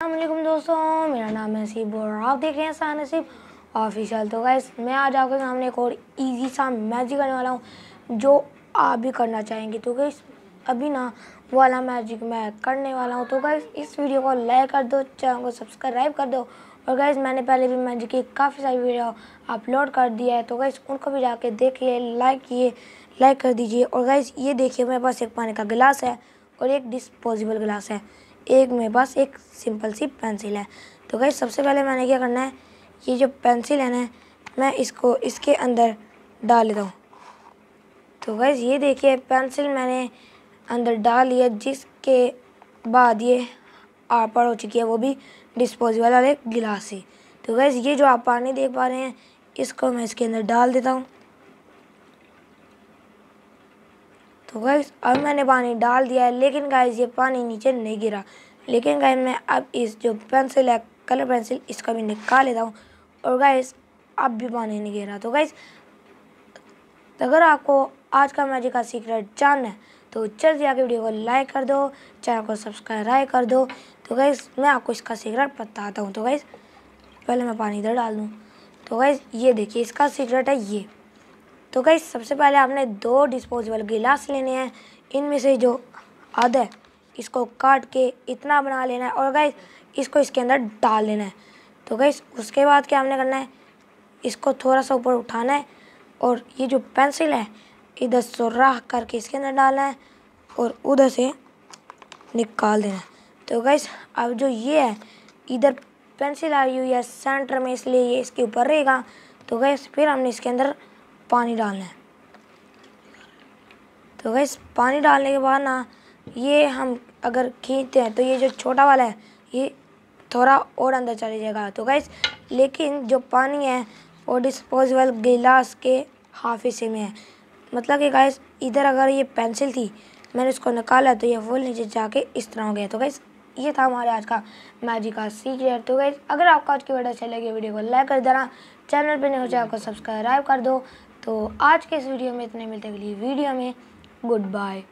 अल्लाम दोस्तों मेरा नाम है नसीब और आप देख रहे हैं सा नसीब ऑफिशियल तो गाइस मैं आज आपके सामने एक और इजी सा मैजिक करने वाला हूँ जो आप भी करना चाहेंगे तो गाइस अभी ना वाला मैजिक मैं करने वाला हूँ तो गाइस इस वीडियो को लाइक कर दो चैनल को सब्सक्राइब कर दो और गाइस मैंने पहले भी मैजिक की काफ़ी सारी वीडियो अपलोड कर दिया है तो गाइस उनको भी जाके देखिए लाइक किए लाइक कर दीजिए और गाइस ये देखिए मेरे पास एक पानी का गिलास है और एक डिस्पोजिबल गिलास है एक मेरे पास एक सिंपल सी पेंसिल है तो गई सबसे पहले मैंने क्या करना है ये जो पेंसिल है ना मैं इसको इसके अंदर डाल लेता हूँ तो गैस ये देखिए पेंसिल मैंने अंदर डाल लिया जिसके बाद ये आपर हो चुकी है वो भी डिस्पोजेबल वाले गिलास से तो गैस ये जो आप पानी देख पा रहे हैं इसको मैं इसके अंदर डाल देता हूँ तो गैस अब मैंने पानी डाल दिया है लेकिन गाइज ये पानी नीचे नहीं गिरा लेकिन गैस मैं अब इस जो पेंसिल है कलर पेंसिल इसका भी निकाल लेता हूँ और गैस अब भी पानी नहीं गिरा तो तो अगर आपको आज का मैजिक का सीक्रेट जानना है तो जल्दी आगे वीडियो को लाइक कर दो चैनल को सब्सक्राइब कर दो तो गैस मैं आपको इसका सीक्रेट बताता हूँ तो गैस पहले मैं पानी इधर डाल दूँ तो गैस ये देखिए इसका सीक्रेट है ये तो गई सबसे पहले आपने दो डिस्पोजेबल गिलास लेने हैं इनमें से जो आधा है इसको काट के इतना बना लेना है और गई इसको इसके अंदर डाल लेना है तो गई उसके बाद क्या हमने करना है इसको थोड़ा सा ऊपर उठाना है और ये जो पेंसिल है इधर सुराह करके इसके अंदर डालना है और उधर से निकाल देना है तो गैस अब जो ये है इधर पेंसिल आई हुई है सेंटर में इसलिए ये इसके ऊपर रहेगा तो गई फिर हमने इसके अंदर पानी डालना है तो गैस पानी डालने के बाद ना ये हम अगर खींचते हैं तो ये जो छोटा वाला है ये थोड़ा और अंदर चले जाएगा तो गैस लेकिन जो पानी है वो डिस्पोजेबल गिलास के हाफ हिस्से में है मतलब कि गैस इधर अगर ये पेंसिल थी मैंने उसको निकाला तो ये फूल नीचे जाके इस तरह हो गया तो गैस ये था हमारे आज का मैजिक का सीक्रेट तो गैस अगर आपको आज की वीडियो अच्छी लगी वीडियो को लाइक कर देना चैनल पर नहीं हो जाए आपको सब्सक्राइब कर दो तो आज के इस वीडियो में इतने मिलते अगली वीडियो में गुड बाय